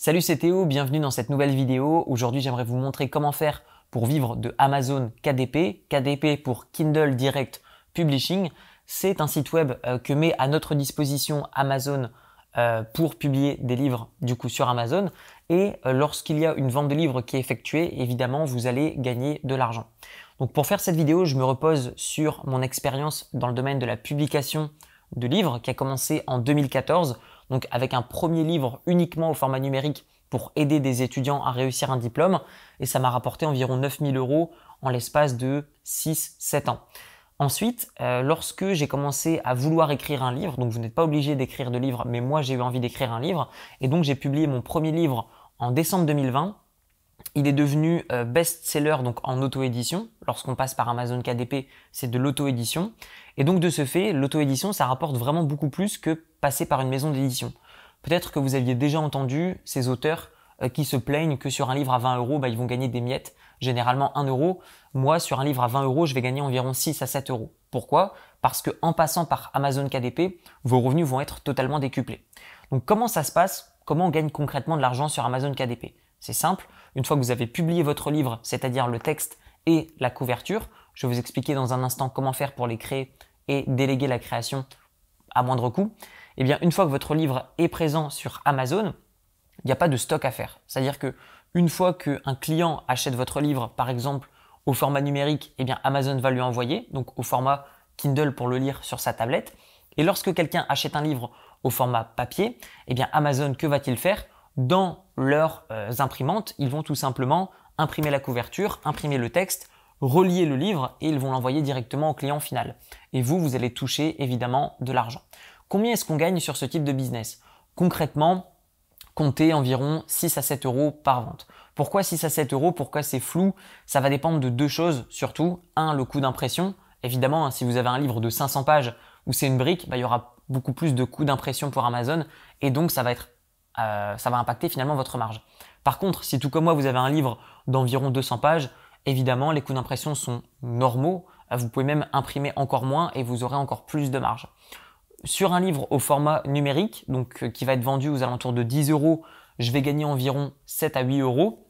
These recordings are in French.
Salut, c'est Théo, bienvenue dans cette nouvelle vidéo. Aujourd'hui, j'aimerais vous montrer comment faire pour vivre de Amazon KDP. KDP pour Kindle Direct Publishing. C'est un site web euh, que met à notre disposition Amazon euh, pour publier des livres du coup sur Amazon. Et euh, lorsqu'il y a une vente de livres qui est effectuée, évidemment, vous allez gagner de l'argent. Donc pour faire cette vidéo, je me repose sur mon expérience dans le domaine de la publication de livres qui a commencé en 2014 donc avec un premier livre uniquement au format numérique pour aider des étudiants à réussir un diplôme, et ça m'a rapporté environ 9000 euros en l'espace de 6-7 ans. Ensuite, euh, lorsque j'ai commencé à vouloir écrire un livre, donc vous n'êtes pas obligé d'écrire de livre, mais moi j'ai eu envie d'écrire un livre, et donc j'ai publié mon premier livre en décembre 2020, il est devenu euh, best-seller donc en auto-édition. Lorsqu'on passe par Amazon KDP, c'est de l'auto-édition. Et donc de ce fait, l'auto-édition, ça rapporte vraiment beaucoup plus que passer par une maison d'édition. Peut-être que vous aviez déjà entendu ces auteurs euh, qui se plaignent que sur un livre à 20 euros, bah, ils vont gagner des miettes, généralement 1 euro. Moi, sur un livre à 20 euros, je vais gagner environ 6 à 7 euros. Pourquoi Parce qu'en passant par Amazon KDP, vos revenus vont être totalement décuplés. Donc comment ça se passe Comment on gagne concrètement de l'argent sur Amazon KDP c'est simple, une fois que vous avez publié votre livre, c'est-à-dire le texte et la couverture, je vais vous expliquer dans un instant comment faire pour les créer et déléguer la création à moindre coût. Eh bien, une fois que votre livre est présent sur Amazon, il n'y a pas de stock à faire. C'est-à-dire que une fois qu'un client achète votre livre, par exemple au format numérique, eh bien Amazon va lui envoyer, donc au format Kindle pour le lire sur sa tablette. Et lorsque quelqu'un achète un livre au format papier, eh bien Amazon, que va-t-il faire dans leurs euh, imprimantes, ils vont tout simplement imprimer la couverture, imprimer le texte, relier le livre et ils vont l'envoyer directement au client final. Et vous, vous allez toucher évidemment de l'argent. Combien est-ce qu'on gagne sur ce type de business Concrètement, comptez environ 6 à 7 euros par vente. Pourquoi 6 à 7 euros Pourquoi c'est flou Ça va dépendre de deux choses surtout. Un, le coût d'impression. Évidemment, hein, si vous avez un livre de 500 pages où c'est une brique, bah, il y aura beaucoup plus de coûts d'impression pour Amazon et donc ça va être euh, ça va impacter finalement votre marge. Par contre, si tout comme moi, vous avez un livre d'environ 200 pages, évidemment, les coûts d'impression sont normaux. Euh, vous pouvez même imprimer encore moins et vous aurez encore plus de marge. Sur un livre au format numérique, donc euh, qui va être vendu aux alentours de 10 euros, je vais gagner environ 7 à 8 euros.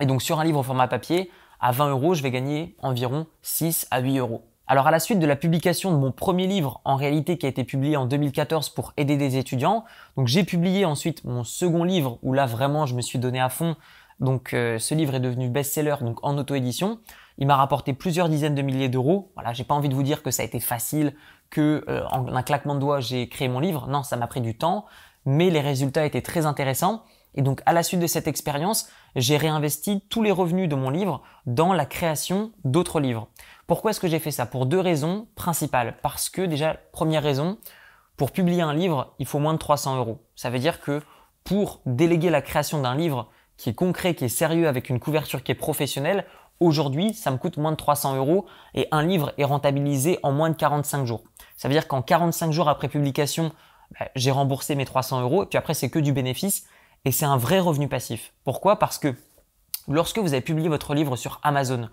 Et donc sur un livre au format papier, à 20 euros, je vais gagner environ 6 à 8 euros. Alors à la suite de la publication de mon premier livre, en réalité qui a été publié en 2014 pour aider des étudiants, donc j'ai publié ensuite mon second livre où là vraiment je me suis donné à fond. Donc euh, ce livre est devenu best-seller donc en auto-édition. Il m'a rapporté plusieurs dizaines de milliers d'euros. Voilà, j'ai pas envie de vous dire que ça a été facile, que euh, en un claquement de doigts j'ai créé mon livre. Non, ça m'a pris du temps, mais les résultats étaient très intéressants. Et donc à la suite de cette expérience, j'ai réinvesti tous les revenus de mon livre dans la création d'autres livres. Pourquoi est-ce que j'ai fait ça Pour deux raisons principales. Parce que déjà, première raison, pour publier un livre, il faut moins de 300 euros. Ça veut dire que pour déléguer la création d'un livre qui est concret, qui est sérieux, avec une couverture qui est professionnelle, aujourd'hui, ça me coûte moins de 300 euros et un livre est rentabilisé en moins de 45 jours. Ça veut dire qu'en 45 jours après publication, bah, j'ai remboursé mes 300 euros et puis après, c'est que du bénéfice et c'est un vrai revenu passif. Pourquoi Parce que lorsque vous avez publié votre livre sur Amazon,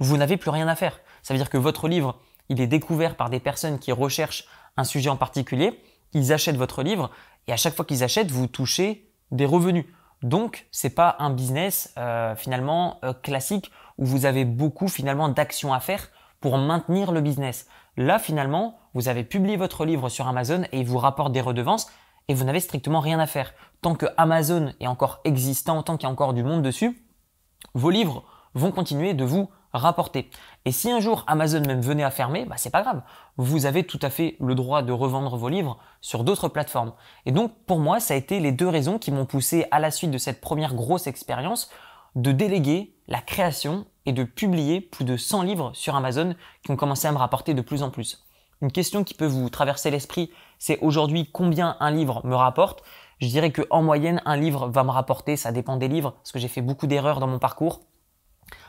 vous n'avez plus rien à faire. Ça veut dire que votre livre, il est découvert par des personnes qui recherchent un sujet en particulier, ils achètent votre livre et à chaque fois qu'ils achètent, vous touchez des revenus. Donc, ce n'est pas un business euh, finalement euh, classique où vous avez beaucoup finalement d'actions à faire pour maintenir le business. Là, finalement, vous avez publié votre livre sur Amazon et il vous rapporte des redevances et vous n'avez strictement rien à faire. Tant que Amazon est encore existant, tant qu'il y a encore du monde dessus, vos livres vont continuer de vous rapporter. Et si un jour Amazon même venait à fermer, bah c'est pas grave. Vous avez tout à fait le droit de revendre vos livres sur d'autres plateformes. Et donc pour moi, ça a été les deux raisons qui m'ont poussé à la suite de cette première grosse expérience de déléguer la création et de publier plus de 100 livres sur Amazon qui ont commencé à me rapporter de plus en plus. Une question qui peut vous traverser l'esprit, c'est aujourd'hui combien un livre me rapporte. Je dirais que en moyenne, un livre va me rapporter, ça dépend des livres, parce que j'ai fait beaucoup d'erreurs dans mon parcours,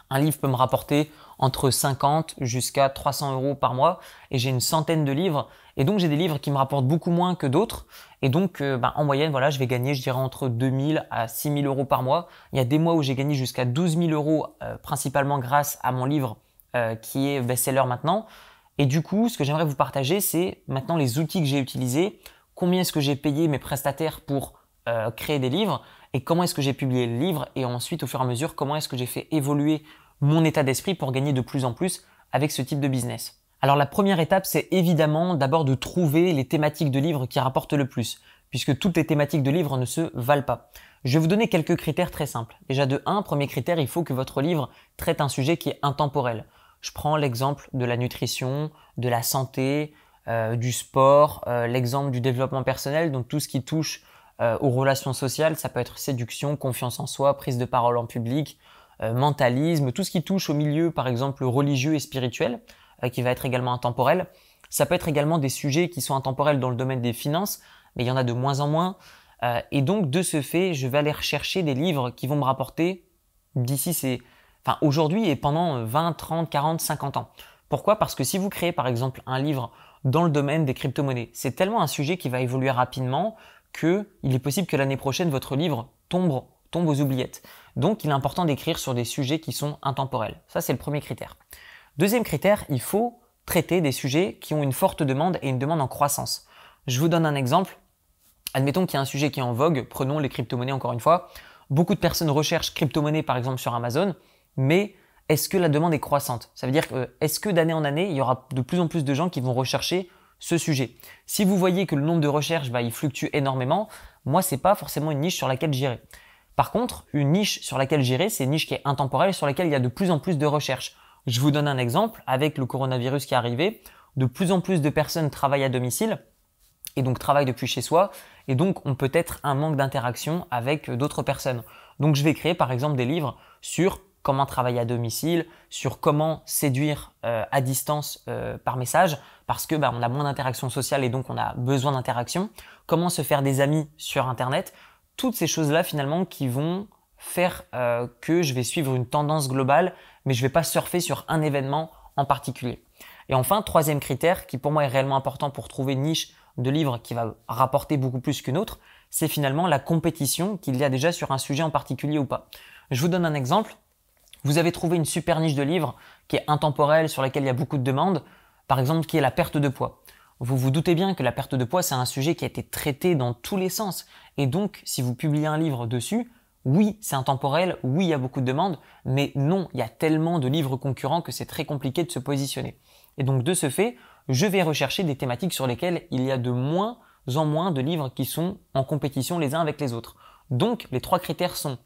un livre peut me rapporter entre 50 jusqu'à 300 euros par mois et j'ai une centaine de livres et donc j'ai des livres qui me rapportent beaucoup moins que d'autres et donc euh, bah, en moyenne voilà je vais gagner je dirais entre 2000 à 6000 euros par mois. Il y a des mois où j'ai gagné jusqu'à 12 000 euros euh, principalement grâce à mon livre euh, qui est best-seller maintenant et du coup ce que j'aimerais vous partager c'est maintenant les outils que j'ai utilisés, combien est-ce que j'ai payé mes prestataires pour créer des livres et comment est-ce que j'ai publié le livre et ensuite au fur et à mesure comment est-ce que j'ai fait évoluer mon état d'esprit pour gagner de plus en plus avec ce type de business. Alors la première étape c'est évidemment d'abord de trouver les thématiques de livres qui rapportent le plus puisque toutes les thématiques de livres ne se valent pas. Je vais vous donner quelques critères très simples. Déjà de un premier critère, il faut que votre livre traite un sujet qui est intemporel. Je prends l'exemple de la nutrition, de la santé, euh, du sport, euh, l'exemple du développement personnel, donc tout ce qui touche euh, aux relations sociales, ça peut être séduction, confiance en soi, prise de parole en public, euh, mentalisme, tout ce qui touche au milieu, par exemple, religieux et spirituel, euh, qui va être également intemporel. Ça peut être également des sujets qui sont intemporels dans le domaine des finances, mais il y en a de moins en moins. et donc, de ce fait, je vais aller rechercher des livres qui vont me rapporter d'ici ces... Enfin, aujourd'hui et pendant 20, 30, 40, 50 ans. Pourquoi Parce que si vous créez par exemple un livre dans le domaine des crypto-monnaies, c'est tellement un sujet qui va évoluer rapidement qu'il est possible que l'année prochaine, votre livre tombe, aux oubliettes. Donc, il est important d'écrire sur des sujets qui sont intemporels. Ça, c'est le premier critère. Deuxième critère, il faut traiter des sujets qui ont une forte demande et une demande en croissance. Je vous donne un exemple. Admettons qu'il y a un sujet qui est en vogue, prenons les crypto-monnaies encore une fois. Beaucoup de personnes recherchent crypto-monnaies par exemple sur Amazon, mais est-ce que la demande est croissante Ça veut dire que euh, est-ce que d'année en année, il y aura de plus en plus de gens qui vont rechercher ce sujet. Si vous voyez que le nombre de recherches va bah, y fluctue énormément, moi c'est pas forcément une niche sur laquelle j'irai. Par contre, une niche sur laquelle gérer c'est une niche qui est intemporelle sur laquelle il y a de plus en plus de recherches. Je vous donne un exemple avec le coronavirus qui est arrivé, de plus en plus de personnes travaillent à domicile et donc travaillent depuis chez soi et donc on peut-être un manque d'interaction avec euh, d'autres personnes. Donc je vais créer par exemple des livres sur comment travailler à domicile, sur comment séduire euh, à distance euh, par message, parce que bah, on a moins d'interactions sociales et donc on a besoin d'interaction, comment se faire des amis sur Internet, toutes ces choses-là finalement qui vont faire euh, que je vais suivre une tendance globale, mais je ne vais pas surfer sur un événement en particulier. Et enfin, troisième critère qui pour moi est réellement important pour trouver une niche de livre qui va rapporter beaucoup plus qu'une autre, c'est finalement la compétition qu'il y a déjà sur un sujet en particulier ou pas. Je vous donne un exemple. Vous avez trouvé une super niche de livres qui est intemporelle, sur laquelle il y a beaucoup de demandes, par exemple qui est la perte de poids. Vous vous doutez bien que la perte de poids, c'est un sujet qui a été traité dans tous les sens. Et donc, si vous publiez un livre dessus, oui, c'est intemporel, oui, il y a beaucoup de demandes, mais non, il y a tellement de livres concurrents que c'est très compliqué de se positionner. Et donc, de ce fait, je vais rechercher des thématiques sur lesquelles il y a de moins en moins de livres qui sont en compétition les uns avec les autres. Donc, les trois critères sont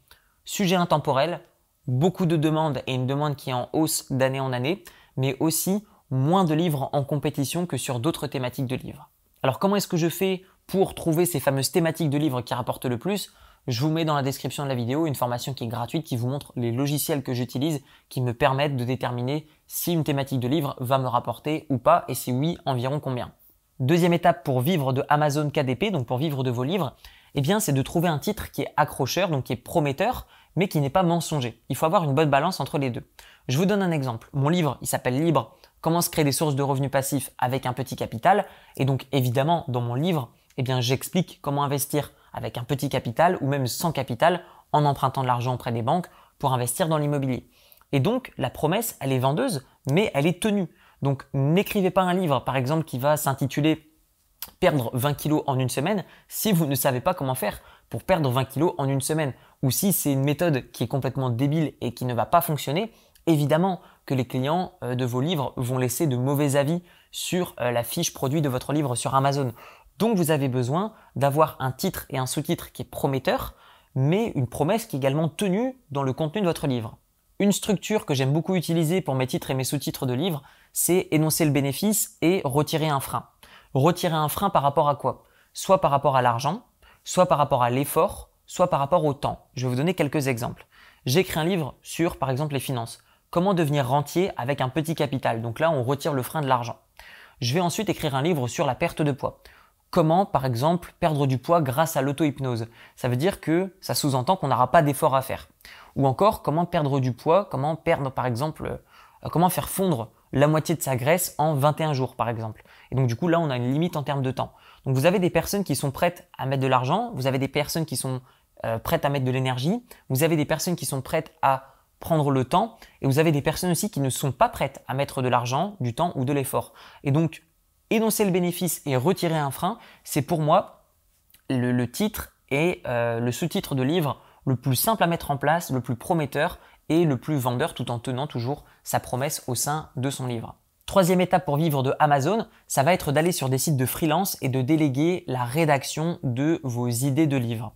sujet intemporel, beaucoup de demandes et une demande qui est en hausse d'année en année, mais aussi moins de livres en compétition que sur d'autres thématiques de livres. Alors comment est-ce que je fais pour trouver ces fameuses thématiques de livres qui rapportent le plus Je vous mets dans la description de la vidéo une formation qui est gratuite qui vous montre les logiciels que j'utilise qui me permettent de déterminer si une thématique de livre va me rapporter ou pas et si oui, environ combien. Deuxième étape pour vivre de Amazon KDP, donc pour vivre de vos livres, eh bien c'est de trouver un titre qui est accrocheur, donc qui est prometteur, mais qui n'est pas mensonger. Il faut avoir une bonne balance entre les deux. Je vous donne un exemple. Mon livre, il s'appelle Libre, comment se créer des sources de revenus passifs avec un petit capital. Et donc évidemment, dans mon livre, eh bien, j'explique comment investir avec un petit capital ou même sans capital en empruntant de l'argent auprès des banques pour investir dans l'immobilier. Et donc, la promesse, elle est vendeuse, mais elle est tenue. Donc, n'écrivez pas un livre, par exemple, qui va s'intituler Perdre 20 kilos en une semaine si vous ne savez pas comment faire pour perdre 20 kilos en une semaine. Ou si c'est une méthode qui est complètement débile et qui ne va pas fonctionner, évidemment que les clients euh, de vos livres vont laisser de mauvais avis sur euh, la fiche produit de votre livre sur Amazon. Donc vous avez besoin d'avoir un titre et un sous-titre qui est prometteur, mais une promesse qui est également tenue dans le contenu de votre livre. Une structure que j'aime beaucoup utiliser pour mes titres et mes sous-titres de livres, c'est énoncer le bénéfice et retirer un frein. Retirer un frein par rapport à quoi Soit par rapport à l'argent, soit par rapport à l'effort, soit par rapport au temps. Je vais vous donner quelques exemples. J'écris un livre sur, par exemple, les finances. Comment devenir rentier avec un petit capital. Donc là, on retire le frein de l'argent. Je vais ensuite écrire un livre sur la perte de poids. Comment, par exemple, perdre du poids grâce à l'auto-hypnose. Ça veut dire que ça sous-entend qu'on n'aura pas d'effort à faire. Ou encore, comment perdre du poids, comment perdre, par exemple, euh, comment faire fondre la moitié de sa graisse en 21 jours, par exemple. Et donc, du coup, là, on a une limite en termes de temps. Donc vous avez des personnes qui sont prêtes à mettre de l'argent, vous avez des personnes qui sont euh, prêtes à mettre de l'énergie, vous avez des personnes qui sont prêtes à prendre le temps, et vous avez des personnes aussi qui ne sont pas prêtes à mettre de l'argent, du temps ou de l'effort. Et donc, énoncer le bénéfice et retirer un frein, c'est pour moi le, titre et euh, le sous-titre de livre le plus simple à mettre en place, le plus prometteur et le plus vendeur tout en tenant toujours sa promesse au sein de son livre. Troisième étape pour vivre de Amazon, ça va être d'aller sur des sites de freelance et de déléguer la rédaction de vos idées de livres.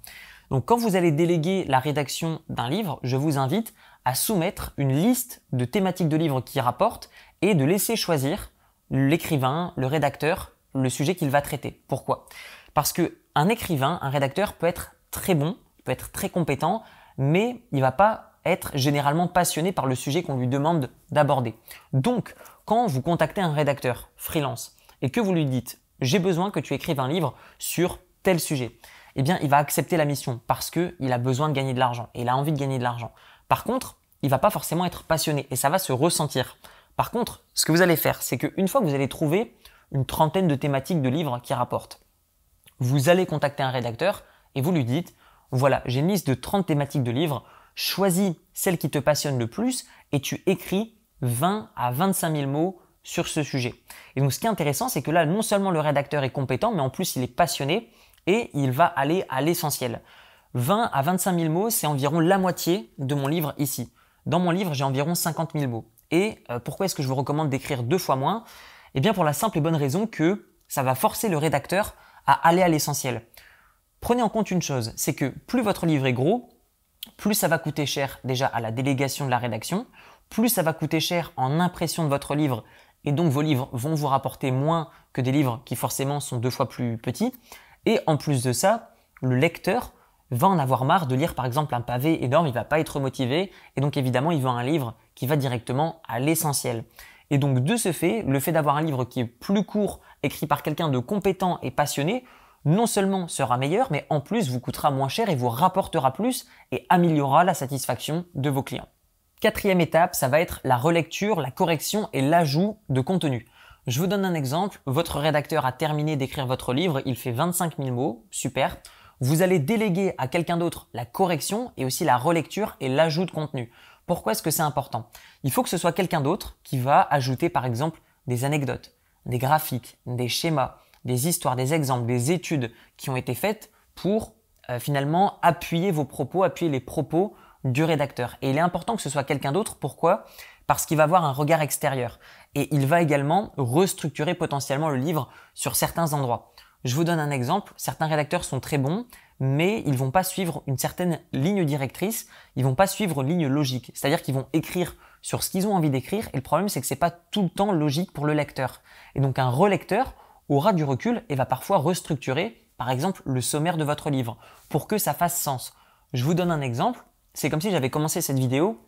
Donc quand vous allez déléguer la rédaction d'un livre, je vous invite à soumettre une liste de thématiques de livres qui rapportent et de laisser choisir l'écrivain, le rédacteur, le sujet qu'il va traiter. Pourquoi Parce que un écrivain, un rédacteur peut être très bon, peut être très compétent, mais il va pas être généralement passionné par le sujet qu'on lui demande d'aborder. Donc, quand vous contactez un rédacteur freelance et que vous lui dites j'ai besoin que tu écrives un livre sur tel sujet, eh bien, il va accepter la mission parce qu'il a besoin de gagner de l'argent et il a envie de gagner de l'argent. Par contre, il va pas forcément être passionné et ça va se ressentir. Par contre, ce que vous allez faire, c'est qu'une fois que vous allez trouver une trentaine de thématiques de livres qui rapportent, vous allez contacter un rédacteur et vous lui dites voilà, j'ai une liste de 30 thématiques de livres choisis celle qui te passionne le plus et tu écris 20 à 25 000 mots sur ce sujet. Et donc ce qui est intéressant, c'est que là, non seulement le rédacteur est compétent, mais en plus il est passionné et il va aller à l'essentiel. 20 à 25 000 mots, c'est environ la moitié de mon livre ici. Dans mon livre, j'ai environ 50 000 mots. Et euh, pourquoi est-ce que je vous recommande d'écrire deux fois moins Eh bien pour la simple et bonne raison que ça va forcer le rédacteur à aller à l'essentiel. Prenez en compte une chose, c'est que plus votre livre est gros, plus ça va coûter cher déjà à la délégation de la rédaction, plus ça va coûter cher en impression de votre livre, et donc vos livres vont vous rapporter moins que des livres qui forcément sont deux fois plus petits. Et en plus de ça, le lecteur va en avoir marre de lire par exemple un pavé énorme, il va pas être motivé, et donc évidemment il veut un livre qui va directement à l'essentiel. Et donc de ce fait, le fait d'avoir un livre qui est plus court, écrit par quelqu'un de compétent et passionné, non seulement sera meilleur, mais en plus vous coûtera moins cher et vous rapportera plus et améliorera la satisfaction de vos clients. Quatrième étape, ça va être la relecture, la correction et l'ajout de contenu. Je vous donne un exemple, votre rédacteur a terminé d'écrire votre livre, il fait 25 000 mots, super. Vous allez déléguer à quelqu'un d'autre la correction et aussi la relecture et l'ajout de contenu. Pourquoi est-ce que c'est important Il faut que ce soit quelqu'un d'autre qui va ajouter par exemple des anecdotes, des graphiques, des schémas, des histoires, des exemples, des études qui ont été faites pour euh, finalement appuyer vos propos, appuyer les propos du rédacteur. Et il est important que ce soit quelqu'un d'autre. Pourquoi Parce qu'il va avoir un regard extérieur. Et il va également restructurer potentiellement le livre sur certains endroits. Je vous donne un exemple. Certains rédacteurs sont très bons, mais ils vont pas suivre une certaine ligne directrice. Ils vont pas suivre une ligne logique. C'est-à-dire qu'ils vont écrire sur ce qu'ils ont envie d'écrire. Et le problème, c'est que c'est pas tout le temps logique pour le lecteur. Et donc, un relecteur, aura du recul et va parfois restructurer, par exemple, le sommaire de votre livre pour que ça fasse sens. Je vous donne un exemple. C'est comme si j'avais commencé cette vidéo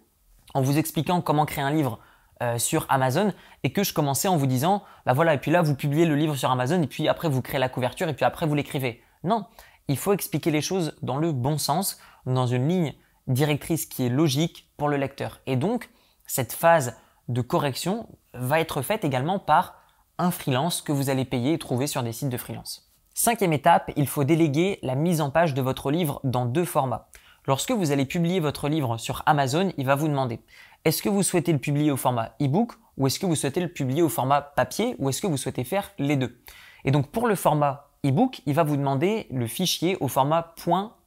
en vous expliquant comment créer un livre euh, sur Amazon et que je commençais en vous disant, bah voilà, et puis là, vous publiez le livre sur Amazon et puis après, vous créez la couverture et puis après, vous l'écrivez. Non, il faut expliquer les choses dans le bon sens, dans une ligne directrice qui est logique pour le lecteur. Et donc, cette phase de correction va être faite également par un freelance que vous allez payer et trouver sur des sites de freelance. Cinquième étape, il faut déléguer la mise en page de votre livre dans deux formats. Lorsque vous allez publier votre livre sur Amazon, il va vous demander est-ce que vous souhaitez le publier au format e-book ou est-ce que vous souhaitez le publier au format papier ou est-ce que vous souhaitez faire les deux Et donc pour le format e-book, il va vous demander le fichier au format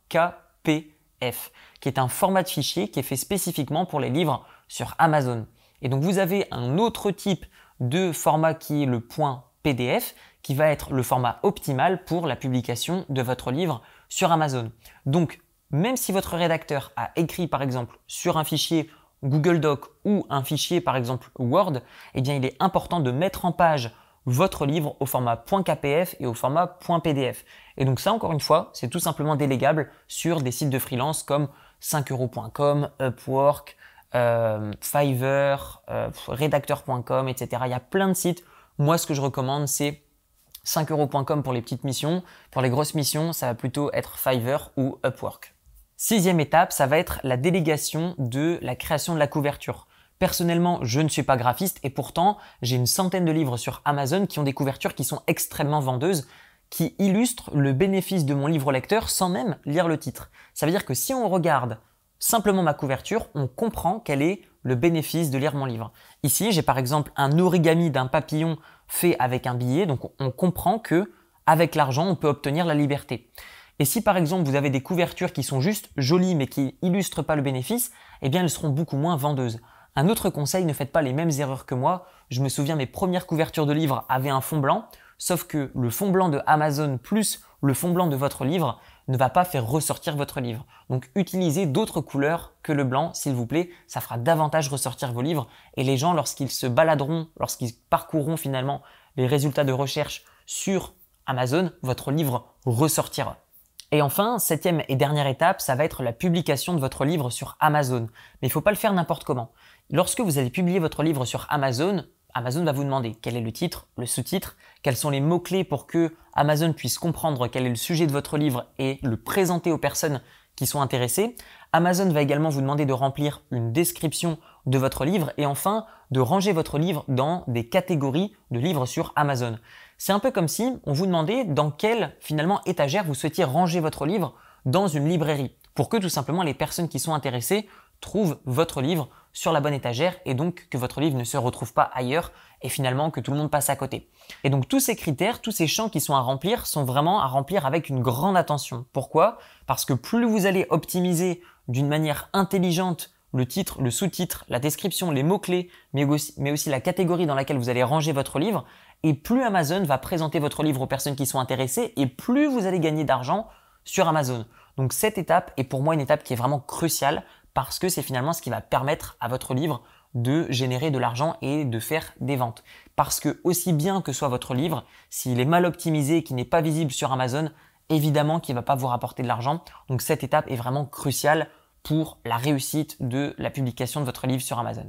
.kpf, qui est un format de fichier qui est fait spécifiquement pour les livres sur Amazon. Et donc vous avez un autre type de format qui est le point PDF, qui va être le format optimal pour la publication de votre livre sur Amazon. Donc, même si votre rédacteur a écrit par exemple sur un fichier Google Doc ou un fichier par exemple Word, eh bien il est important de mettre en page votre livre au format .kpf et au format .pdf. Et donc ça encore une fois, c'est tout simplement délégable sur des sites de freelance comme 5euros.com, Upwork, euh, Fiverr, euh, rédacteur.com, etc. Il y a plein de sites. Moi, ce que je recommande, c'est 5euros.com pour les petites missions. Pour les grosses missions, ça va plutôt être Fiverr ou Upwork. Sixième étape, ça va être la délégation de la création de la couverture. Personnellement, je ne suis pas graphiste et pourtant, j'ai une centaine de livres sur Amazon qui ont des couvertures qui sont extrêmement vendeuses, qui illustrent le bénéfice de mon livre lecteur sans même lire le titre. Ça veut dire que si on regarde simplement ma couverture, on comprend quel est le bénéfice de lire mon livre. Ici, j'ai par exemple un origami d'un papillon fait avec un billet, donc on comprend que avec l'argent, on peut obtenir la liberté. Et si par exemple vous avez des couvertures qui sont juste jolies mais qui illustrent pas le bénéfice, eh bien elles seront beaucoup moins vendeuses. Un autre conseil, ne faites pas les mêmes erreurs que moi. Je me souviens mes premières couvertures de livres avaient un fond blanc, sauf que le fond blanc de Amazon plus le fond blanc de votre livre ne va pas faire ressortir votre livre. Donc utilisez d'autres couleurs que le blanc, s'il vous plaît, ça fera davantage ressortir vos livres et les gens, lorsqu'ils se baladeront, lorsqu'ils parcourront finalement les résultats de recherche sur Amazon, votre livre ressortira. Et enfin, septième et dernière étape, ça va être la publication de votre livre sur Amazon. Mais il ne faut pas le faire n'importe comment. Lorsque vous allez publier votre livre sur Amazon, Amazon va vous demander quel est le titre, le sous-titre, quels sont les mots-clés pour que Amazon puisse comprendre quel est le sujet de votre livre et le présenter aux personnes qui sont intéressées. Amazon va également vous demander de remplir une description de votre livre et enfin de ranger votre livre dans des catégories de livres sur Amazon. C'est un peu comme si on vous demandait dans quelle finalement étagère vous souhaitiez ranger votre livre dans une librairie pour que tout simplement les personnes qui sont intéressées trouvent votre livre sur la bonne étagère et donc que votre livre ne se retrouve pas ailleurs et finalement que tout le monde passe à côté. Et donc tous ces critères, tous ces champs qui sont à remplir sont vraiment à remplir avec une grande attention. Pourquoi Parce que plus vous allez optimiser d'une manière intelligente le titre, le sous-titre, la description, les mots-clés, mais aussi, la catégorie dans laquelle vous allez ranger votre livre, et plus Amazon va présenter votre livre aux personnes qui sont intéressées, et plus vous allez gagner d'argent sur Amazon. Donc cette étape est pour moi une étape qui est vraiment cruciale parce que c'est finalement ce qui va permettre à votre livre de générer de l'argent et de faire des ventes. Parce que aussi bien que soit votre livre, s'il est mal optimisé et qu'il n'est pas visible sur Amazon, évidemment qu'il ne va pas vous rapporter de l'argent. Donc cette étape est vraiment cruciale pour la réussite de la publication de votre livre sur Amazon.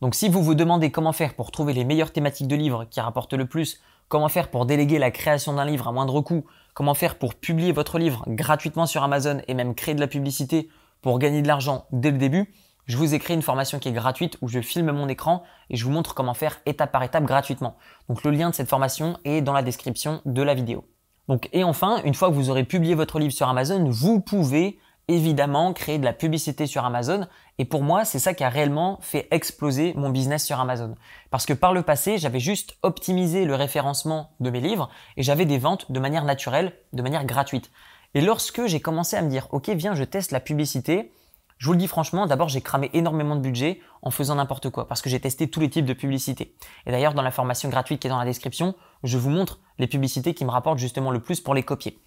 Donc si vous vous demandez comment faire pour trouver les meilleures thématiques de livres qui rapportent le plus, comment faire pour déléguer la création d'un livre à moindre coût, comment faire pour publier votre livre gratuitement sur Amazon et même créer de la publicité pour gagner de l'argent dès le début, je vous ai créé une formation qui est gratuite où je filme mon écran et je vous montre comment faire étape par étape gratuitement. Donc le lien de cette formation est dans la description de la vidéo. Donc et enfin, une fois que vous aurez publié votre livre sur Amazon, vous pouvez évidemment créer de la publicité sur Amazon et pour moi, c'est ça qui a réellement fait exploser mon business sur Amazon parce que par le passé, j'avais juste optimisé le référencement de mes livres et j'avais des ventes de manière naturelle, de manière gratuite. Et lorsque j'ai commencé à me dire, ok, viens, je teste la publicité, je vous le dis franchement, d'abord j'ai cramé énormément de budget en faisant n'importe quoi parce que j'ai testé tous les types de publicités. Et d'ailleurs dans la formation gratuite qui est dans la description, je vous montre les publicités qui me rapportent justement le plus pour les copier.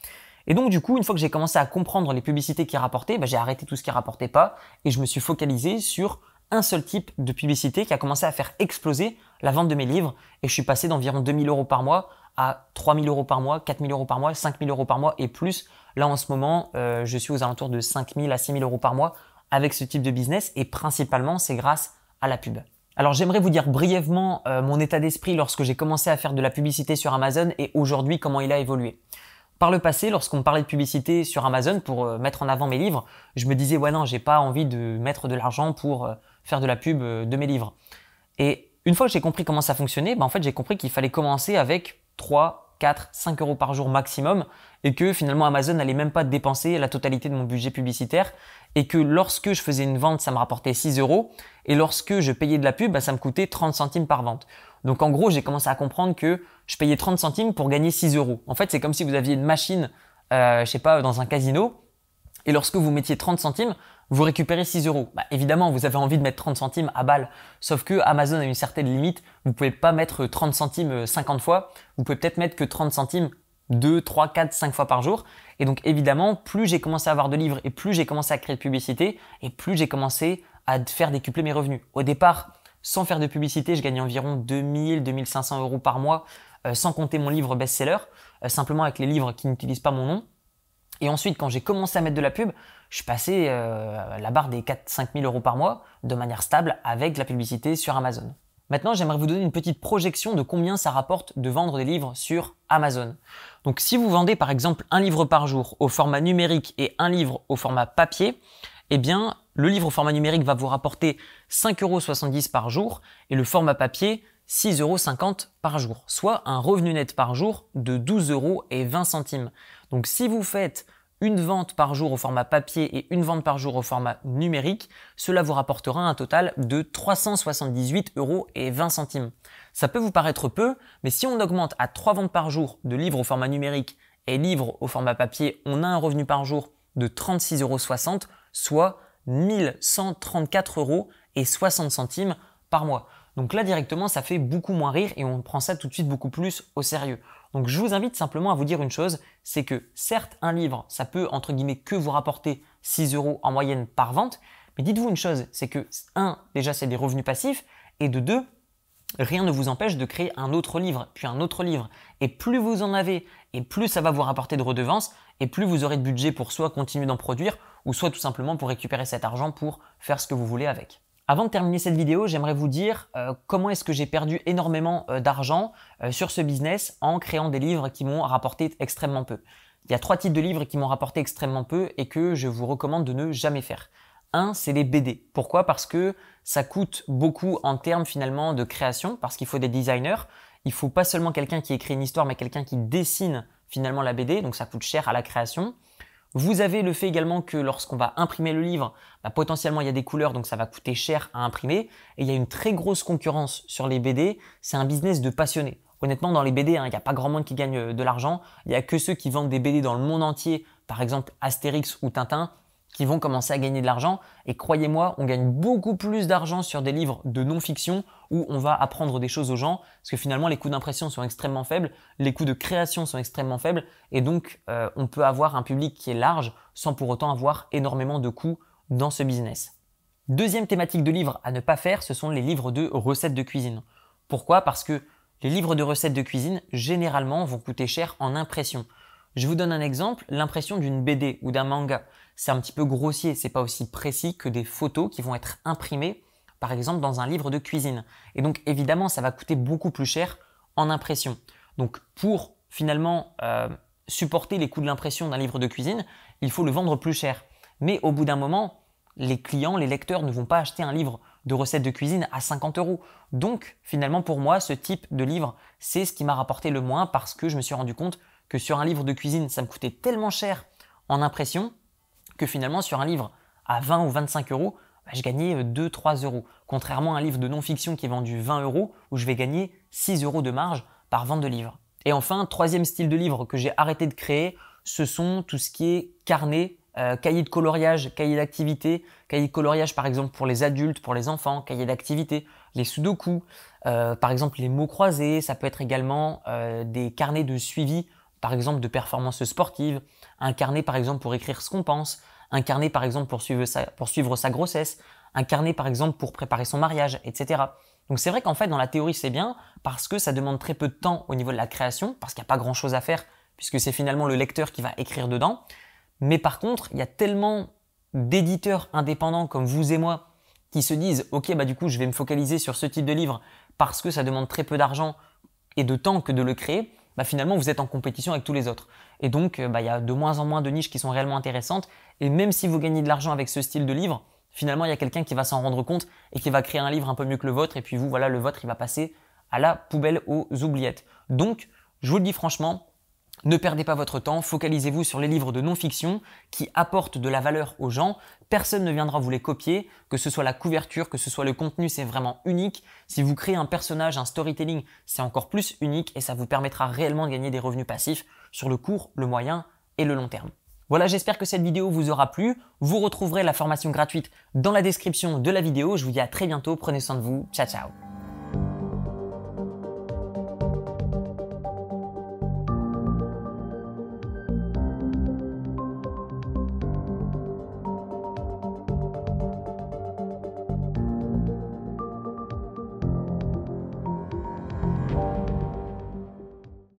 Et donc du coup, une fois que j'ai commencé à comprendre les publicités qui rapportaient, bah, j'ai arrêté tout ce qui rapportait pas et je me suis focalisé sur un seul type de publicité qui a commencé à faire exploser la vente de mes livres et je suis passé d'environ 2000 euros par mois à 3000 euros par mois, 4000 euros par mois, 5000 euros par mois et plus. Là, en ce moment, euh, je suis aux alentours de 5000 à 6000 euros par mois avec ce type de business et principalement, c'est grâce à la pub. Alors j'aimerais vous dire brièvement euh, mon état d'esprit lorsque j'ai commencé à faire de la publicité sur Amazon et aujourd'hui comment il a évolué. Par le passé, lorsqu'on parlait de publicité sur Amazon pour euh, mettre en avant mes livres, je me disais ouais non, j'ai pas envie de mettre de l'argent pour faire de la pub de mes livres. Et une fois que j'ai compris comment ça fonctionnait, ben, en fait j'ai compris qu'il fallait commencer avec 3, 4, 5 euros par jour maximum et que finalement Amazon n'allait même pas dépenser la totalité de mon budget publicitaire et que lorsque je faisais une vente, ça me rapportait 6 euros et lorsque je payais de la pub, bah, ça me coûtait 30 centimes par vente. Donc en gros, j'ai commencé à comprendre que je payais 30 centimes pour gagner 6 euros. En fait, c'est comme si vous aviez une machine, euh, je sais pas, dans un casino et lorsque vous mettiez 30 centimes, vous récupérez 6 euros. Bah, évidemment, vous avez envie de mettre 30 centimes à balle. Sauf que Amazon a une certaine limite. Vous pouvez pas mettre 30 euh, centimes 50 euh, fois. Vous pouvez peut-être mettre que 30 centimes 2, 3, 4, 5 fois par jour. Et donc, évidemment, plus j'ai commencé à avoir de livres et plus j'ai commencé à créer de publicité et plus j'ai commencé à faire décupler mes revenus. Au départ, sans faire de publicité, je gagnais environ 2000, 2500 euros par mois, euh, sans compter mon livre best-seller, simplement avec les livres qui n'utilisent pas mon nom. Et ensuite, quand j'ai commencé à mettre de la pub, je passais euh, la barre des 4-5 000 euros par mois de manière stable avec la publicité sur Amazon. Maintenant, j'aimerais vous donner une petite projection de combien ça rapporte de vendre des livres sur Amazon. Donc si vous vendez par exemple un livre par jour au format numérique et un livre au format papier, eh bien le livre au format numérique va vous rapporter 5,70 euros par jour et le format papier 6,50 euros par jour, soit un revenu net par jour de centimes. Donc si vous faites une vente par jour au format papier et une vente par jour au format numérique, cela vous rapportera un total de 378 euros et 20 centimes. Ça peut vous paraître peu, mais si on augmente à trois ventes par jour de livres au format numérique et livres au format papier, on a un revenu par jour de 36,60 euros, soit 1134 euros et 60 centimes par mois. Donc là directement, ça fait beaucoup moins rire et on prend ça tout de suite beaucoup plus au sérieux. Donc je vous invite simplement à vous dire une chose, c'est que certes un livre, ça peut entre guillemets que vous rapporter 6 euros en moyenne par vente, mais dites-vous une chose, c'est que un déjà c'est des revenus passifs, et de deux rien ne vous empêche de créer un autre livre, puis un autre livre. Et plus vous en avez, et plus ça va vous rapporter de redevances, et plus vous aurez de budget pour soit continuer d'en produire, ou soit tout simplement pour récupérer cet argent pour faire ce que vous voulez avec. Avant de terminer cette vidéo, j'aimerais vous dire euh, comment est-ce que j'ai perdu énormément euh, d'argent euh, sur ce business en créant des livres qui m'ont rapporté extrêmement peu. Il y a trois types de livres qui m'ont rapporté extrêmement peu et que je vous recommande de ne jamais faire. Un, c'est les BD. Pourquoi Parce que ça coûte beaucoup en termes finalement de création, parce qu'il faut des designers. Il faut pas seulement quelqu'un qui écrit une histoire, mais quelqu'un qui dessine finalement la BD, donc ça coûte cher à la création. Vous avez le fait également que lorsqu'on va imprimer le livre, bah, potentiellement il y a des couleurs, donc ça va coûter cher à imprimer. Et il y a une très grosse concurrence sur les BD. C'est un business de passionnés. Honnêtement, dans les BD, hein, il n'y a pas grand monde qui gagne euh, de l'argent. Il n'y a que ceux qui vendent des BD dans le monde entier, par exemple Astérix ou Tintin, qui vont commencer à gagner de l'argent. Et croyez-moi, on gagne beaucoup plus d'argent sur des livres de non-fiction où on va apprendre des choses aux gens, parce que finalement les coûts d'impression sont extrêmement faibles, les coûts de création sont extrêmement faibles, et donc euh, on peut avoir un public qui est large sans pour autant avoir énormément de coûts dans ce business. Deuxième thématique de livres à ne pas faire, ce sont les livres de recettes de cuisine. Pourquoi Parce que les livres de recettes de cuisine, généralement, vont coûter cher en impression. Je vous donne un exemple, l'impression d'une BD ou d'un manga. C'est un petit peu grossier, c'est pas aussi précis que des photos qui vont être imprimées, par exemple dans un livre de cuisine. Et donc évidemment, ça va coûter beaucoup plus cher en impression. Donc pour finalement euh, supporter les coûts de l'impression d'un livre de cuisine, il faut le vendre plus cher. Mais au bout d'un moment, les clients, les lecteurs ne vont pas acheter un livre de recettes de cuisine à 50 euros. Donc finalement pour moi, ce type de livre, c'est ce qui m'a rapporté le moins parce que je me suis rendu compte que sur un livre de cuisine, ça me coûtait tellement cher en impression que finalement sur un livre à 20 ou 25 euros, bah, je gagnais 2-3 euh, euros. Contrairement à un livre de non-fiction qui est vendu 20 euros, où je vais gagner 6 euros de marge par vente de livres. Et enfin, troisième style de livre que j'ai arrêté de créer, ce sont tout ce qui est carnet, euh, cahier de coloriage, cahier d'activité, cahier de coloriage par exemple pour les adultes, pour les enfants, cahier d'activité, les sudoku, euh, par exemple les mots croisés, ça peut être également des carnets de suivi par exemple de performances sportives, un carnet par exemple pour écrire ce qu'on pense, un carnet par exemple pour suivre sa, grossesse, un carnet par exemple pour préparer son mariage, etc. Donc c'est vrai qu'en fait dans la théorie c'est bien parce que ça demande très peu de temps au niveau de la création, parce qu'il n'y a pas grand-chose à faire puisque c'est finalement le lecteur qui va écrire dedans. Mais par contre il y a tellement d'éditeurs indépendants comme vous et moi qui se disent ok bah du coup je vais me focaliser sur ce type de livre parce que ça demande très peu d'argent et de temps que de le créer bah, finalement vous êtes en compétition avec tous les autres. Et donc euh, bah, il y a de moins en moins de niches qui sont réellement intéressantes. Et même si vous gagnez de l'argent avec ce style de livre, finalement il y a quelqu'un qui va s'en rendre compte et qui va créer un livre un peu mieux que le vôtre. Et puis vous, voilà, le vôtre, il va passer à la poubelle aux oubliettes. Donc je vous le dis franchement, ne perdez pas votre temps, focalisez-vous sur les livres de non-fiction qui apportent de la valeur aux gens. Personne ne viendra vous les copier, que ce soit la couverture, que ce soit le contenu, c'est vraiment unique. Si vous créez un personnage, un storytelling, c'est encore plus unique et ça vous permettra réellement de gagner des revenus passifs sur le court, le moyen et le long terme. Voilà, j'espère que cette vidéo vous aura plu. Vous retrouverez la formation gratuite dans la description de la vidéo. Je vous dis à très bientôt, prenez soin de vous, ciao ciao